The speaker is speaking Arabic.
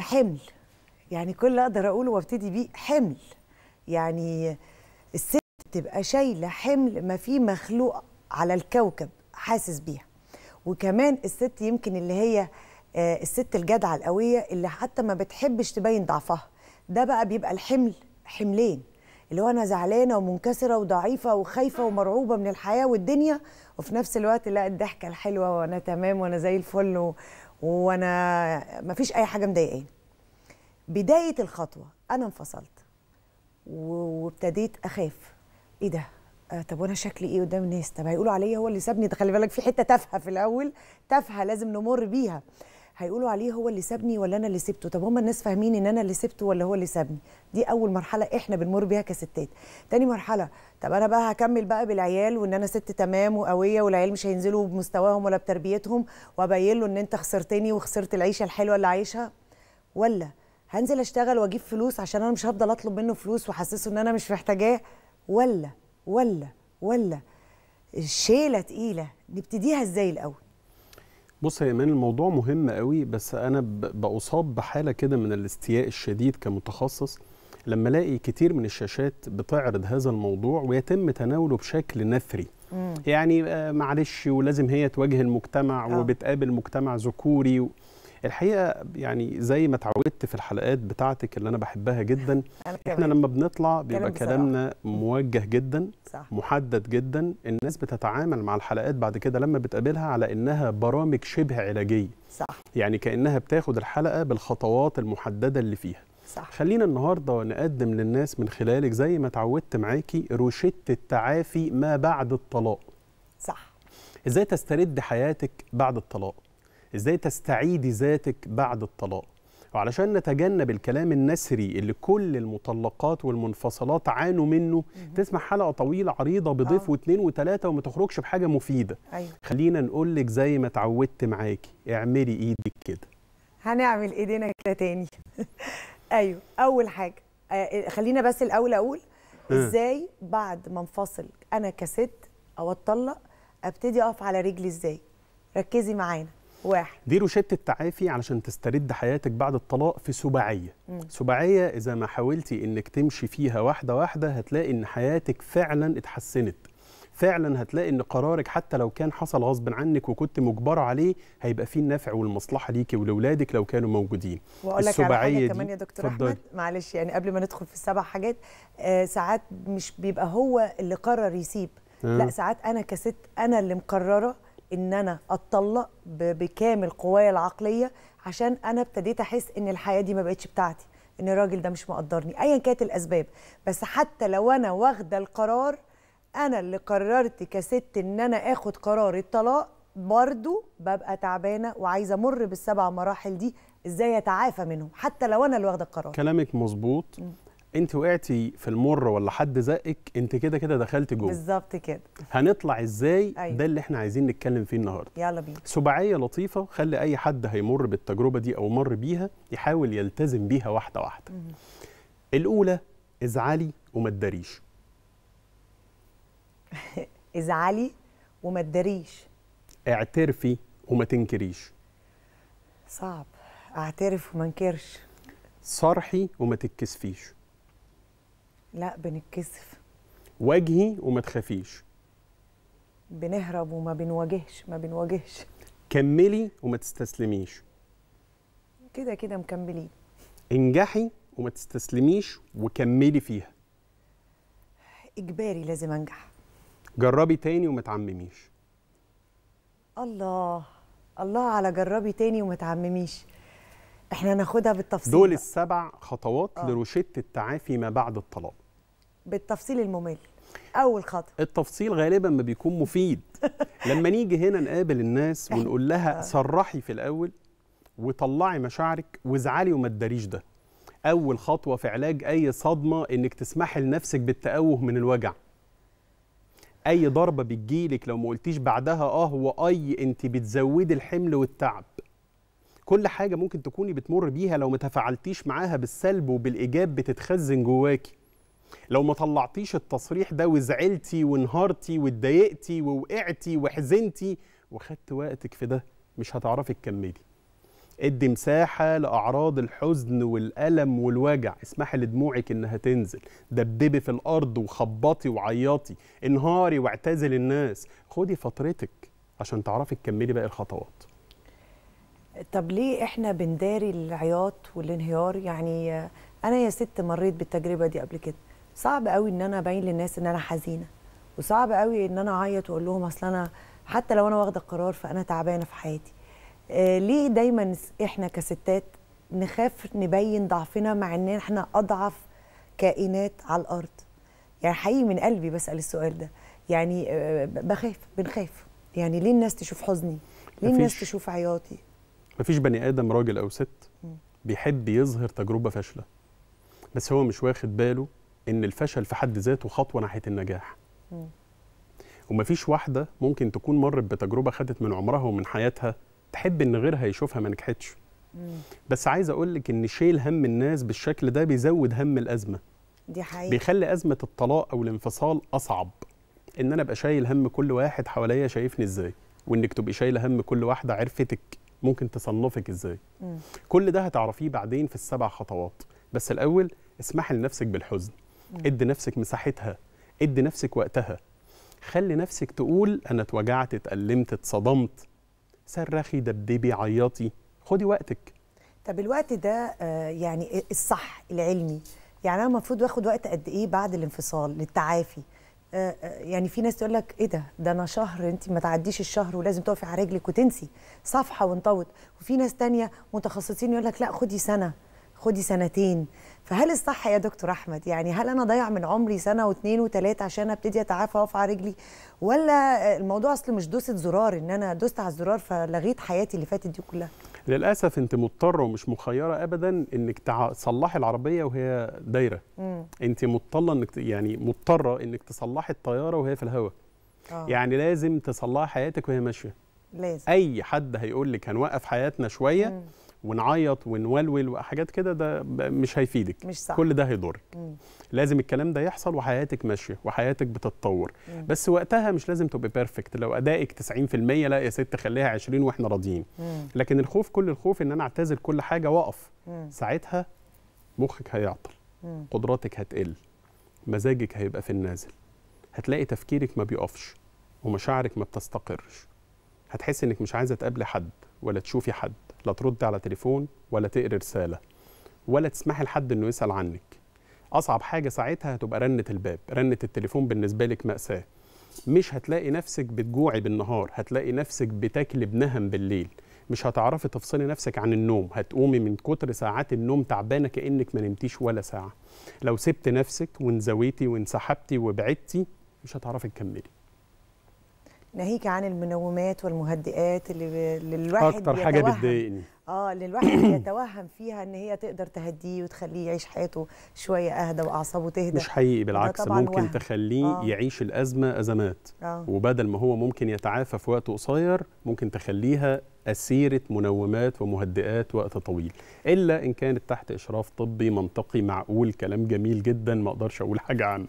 حمل يعني كل اللي اقدر اقوله وابتدي بيه حمل يعني الست تبقى شايله حمل ما في مخلوق على الكوكب حاسس بيها وكمان الست يمكن اللي هي آه، الست الجدعه القويه اللي حتى ما بتحبش تبين ضعفها ده بقى بيبقى الحمل حملين اللي هو انا زعلانه ومنكسره وضعيفه وخايفه ومرعوبه من الحياه والدنيا وفي نفس الوقت لا الضحكه الحلوه وانا تمام وانا زي الفل وانا ما فيش اي حاجه مضايقاني بدايه الخطوه انا انفصلت وابتديت اخاف ايه ده آه طب وانا شكلي ايه قدام الناس طب هيقولوا عليا هو اللي سابني ده خلي بالك في حته تافهه في الاول تافهه لازم نمر بيها هيقولوا عليه هو اللي سابني ولا انا اللي سبته طب هما الناس فاهمين ان انا اللي سبته ولا هو اللي سابني دي اول مرحله احنا بنمر بيها كستات تاني مرحله طب انا بقى هكمل بقى بالعيال وان انا ست تمام وقويه والعيال مش هينزلوا بمستواهم ولا بتربيتهم وابين له ان انت خسرتني وخسرت العيشه الحلوه اللي عايشها ولا هنزل اشتغل واجيب فلوس عشان انا مش هفضل اطلب منه فلوس واحسسه ان انا مش محتاجاه ولا ولا ولا الشيله تقيله نبتديها ازاي الاول بص يا ايمان الموضوع مهم قوي بس انا باصاب بحاله كده من الاستياء الشديد كمتخصص لما الاقي كتير من الشاشات بتعرض هذا الموضوع ويتم تناوله بشكل نثري مم. يعني آه، معلش ولازم هي تواجه المجتمع أوه. وبتقابل مجتمع ذكوري الحقيقه يعني زي ما اتعودت في الحلقات بتاعتك اللي انا بحبها جدا احنا لما بنطلع بيبقى كلامنا موجه جدا صح. محدد جدا الناس بتتعامل مع الحلقات بعد كده لما بتقابلها على انها برامج شبه علاجيه صح يعني كانها بتاخد الحلقه بالخطوات المحدده اللي فيها صح. خلينا النهارده نقدم للناس من خلالك زي ما اتعودت معاكي روشته التعافي ما بعد الطلاق صح ازاي تسترد حياتك بعد الطلاق ازاي تستعيدي ذاتك بعد الطلاق وعلشان نتجنب الكلام النسري اللي كل المطلقات والمنفصلات عانوا منه مم. تسمع حلقه طويله عريضه بضيف آه. واثنين وثلاثه وما تخرجش بحاجه مفيده أيوة. خلينا نقول لك زي ما اتعودت معاكي اعملي ايدك كده هنعمل ايدينا كده تاني ايوه اول حاجه آه، آه، خلينا بس الاول اقول آه. ازاي بعد ما انفصل انا كست او اتطلق ابتدي اقف على رجلي ازاي ركزي معانا واحد دي روشته تعافي علشان تسترد حياتك بعد الطلاق في سباعيه سباعيه اذا ما حاولتي انك تمشي فيها واحده واحده هتلاقي ان حياتك فعلا اتحسنت فعلا هتلاقي ان قرارك حتى لو كان حصل غصب عنك وكنت مجبره عليه هيبقى فيه النفع والمصلحه ليكي ولاولادك لو كانوا موجودين واقول لك على حاجه كمان يا دكتور احمد معلش يعني قبل ما ندخل في السبع حاجات آه ساعات مش بيبقى هو اللي قرر يسيب آه. لا ساعات انا كست انا اللي مقرره ان انا اتطلق بكامل قوايا العقليه عشان انا ابتديت احس ان الحياه دي ما بقتش بتاعتي ان الراجل ده مش مقدرني ايا كانت الاسباب بس حتى لو انا واخده القرار انا اللي قررت كست ان انا اخد قرار الطلاق برضو ببقى تعبانه وعايزه امر بالسبع مراحل دي ازاي اتعافى منهم حتى لو انا اللي واخده القرار كلامك مظبوط انت وقعتي في المر ولا حد زقك انت كده كده دخلت جوه بالظبط كده هنطلع ازاي أيوة. ده اللي احنا عايزين نتكلم فيه النهارده يلا بينا سباعيه لطيفه خلي اي حد هيمر بالتجربه دي او مر بيها يحاول يلتزم بيها واحده واحده مم. الاولى ازعلي وما تداريش ازعلي وما تداريش اعترفي وما تنكريش صعب اعترف وما انكرش صرحي وما تتكسفيش لا بنتكسف واجهي وما تخافيش بنهرب وما بنواجهش ما بنواجهش كملي وما تستسلميش كده كده مكملين انجحي وما تستسلميش وكملي فيها اجباري لازم انجح جربي تاني وما تعمميش الله الله على جربي تاني وما تعمميش احنا هناخدها بالتفصيل دول السبع خطوات آه. لروشته التعافي ما بعد الطلاق بالتفصيل الممل اول خطوه التفصيل غالبا ما بيكون مفيد لما نيجي هنا نقابل الناس ونقول لها آه. صرحي في الاول وطلعي مشاعرك وازعلي وما تداريش ده اول خطوه في علاج اي صدمه انك تسمحي لنفسك بالتأوه من الوجع اي ضربه بتجيلك لو ما قلتيش بعدها اه واي انت بتزودي الحمل والتعب كل حاجه ممكن تكوني بتمر بيها لو ما تفاعلتيش معاها بالسلب وبالايجاب بتتخزن جواكي لو ما طلعتيش التصريح ده وزعلتي وانهارتي واتضايقتي ووقعتي وحزنتي وخدت وقتك في ده مش هتعرفي تكملي ادي مساحة لأعراض الحزن والألم والوجع اسمحي لدموعك إنها تنزل دبدبي في الأرض وخبطي وعيطي انهاري واعتزلي الناس خدي فترتك عشان تعرفي تكملي باقي الخطوات طب ليه احنا بنداري العياط والانهيار يعني أنا يا ست مريت بالتجربة دي قبل كده صعب قوي ان انا ابين للناس ان انا حزينه وصعب قوي ان انا اعيط واقول لهم اصل انا حتى لو انا واخده قرار فانا تعبانه في حياتي آه ليه دايما احنا كستات نخاف نبين ضعفنا مع ان احنا اضعف كائنات على الارض يعني حقيقي من قلبي بسال السؤال ده يعني آه بخاف بنخاف يعني ليه الناس تشوف حزني ليه الناس تشوف عياطي مفيش بني ادم راجل او ست بيحب يظهر تجربه فاشله بس هو مش واخد باله ان الفشل في حد ذاته خطوه ناحيه النجاح وما ومفيش واحده ممكن تكون مرت بتجربه خدت من عمرها ومن حياتها تحب ان غيرها يشوفها ما نجحتش بس عايز اقول لك ان شيل هم الناس بالشكل ده بيزود هم الازمه دي حقيقة. بيخلي ازمه الطلاق او الانفصال اصعب ان انا ابقى شايل هم كل واحد حواليا شايفني ازاي وانك تبقي شايله هم كل واحده عرفتك ممكن تصنفك ازاي مم. كل ده هتعرفيه بعدين في السبع خطوات بس الاول اسمحي لنفسك بالحزن ادي نفسك مساحتها ادي نفسك وقتها خلي نفسك تقول انا اتوجعت اتألمت اتصدمت صرخي دبدبي عيطي خدي وقتك طب الوقت ده آه، يعني الصح العلمي يعني انا المفروض واخد وقت قد ايه بعد الانفصال للتعافي آه، آه، يعني في ناس تقول لك ايه ده ده انا شهر انت ما تعديش الشهر ولازم تقفي على رجلك وتنسي صفحه وانطوت وفي ناس تانية متخصصين يقول لك لا خدي سنه خدي سنتين فهل الصح يا دكتور احمد يعني هل انا ضيع من عمري سنه واثنين وثلاثه عشان ابتدي اتعافى واقف على رجلي ولا الموضوع اصل مش دوسه زرار ان انا دوست على الزرار فلغيت حياتي اللي فاتت دي كلها للاسف انت مضطره ومش مخيره ابدا انك تصلحي العربيه وهي دايره مم. انت مضطره انك يعني مضطره انك تصلحي الطياره وهي في الهواء آه. يعني لازم تصلحي حياتك وهي ماشيه لازم اي حد هيقول لك هنوقف حياتنا شويه مم. ونعيط ونولول وحاجات كده ده مش هيفيدك مش صح. كل ده هيضرك لازم الكلام ده يحصل وحياتك ماشيه وحياتك بتتطور مم. بس وقتها مش لازم تبقى بيرفكت لو ادائك 90% لا يا ست خليها 20 واحنا راضيين لكن الخوف كل الخوف ان انا اعتزل كل حاجه واقف ساعتها مخك هيعطل مم. قدراتك هتقل مزاجك هيبقى في النازل هتلاقي تفكيرك ما بيقفش ومشاعرك ما بتستقرش هتحس انك مش عايزه تقابلي حد ولا تشوفي حد لا ترد على تليفون ولا تقري رساله ولا تسمحي لحد انه يسال عنك اصعب حاجه ساعتها هتبقى رنه الباب رنه التليفون بالنسبه لك ماساه مش هتلاقي نفسك بتجوعي بالنهار هتلاقي نفسك بتاكلي بنهم بالليل مش هتعرفي تفصلي نفسك عن النوم هتقومي من كتر ساعات النوم تعبانه كانك ما نمتيش ولا ساعه لو سبت نفسك وانزويتي وانسحبتي وبعدتي مش هتعرفي تكملي ناهيك عن المنومات والمهدئات اللي, للواحد اكتر حاجه بتضايقني اه اللي الواحد يتوهم فيها ان هي تقدر تهديه وتخليه يعيش حياته شويه اهدى واعصابه تهدى مش حقيقي بالعكس ممكن وهم. تخليه آه. يعيش الازمه ازمات آه. وبدل ما هو ممكن يتعافى في وقت قصير ممكن تخليها أسيرة منومات ومهدئات وقت طويل إلا إن كانت تحت إشراف طبي منطقي معقول كلام جميل جدا ما أقدرش أقول حاجة عنه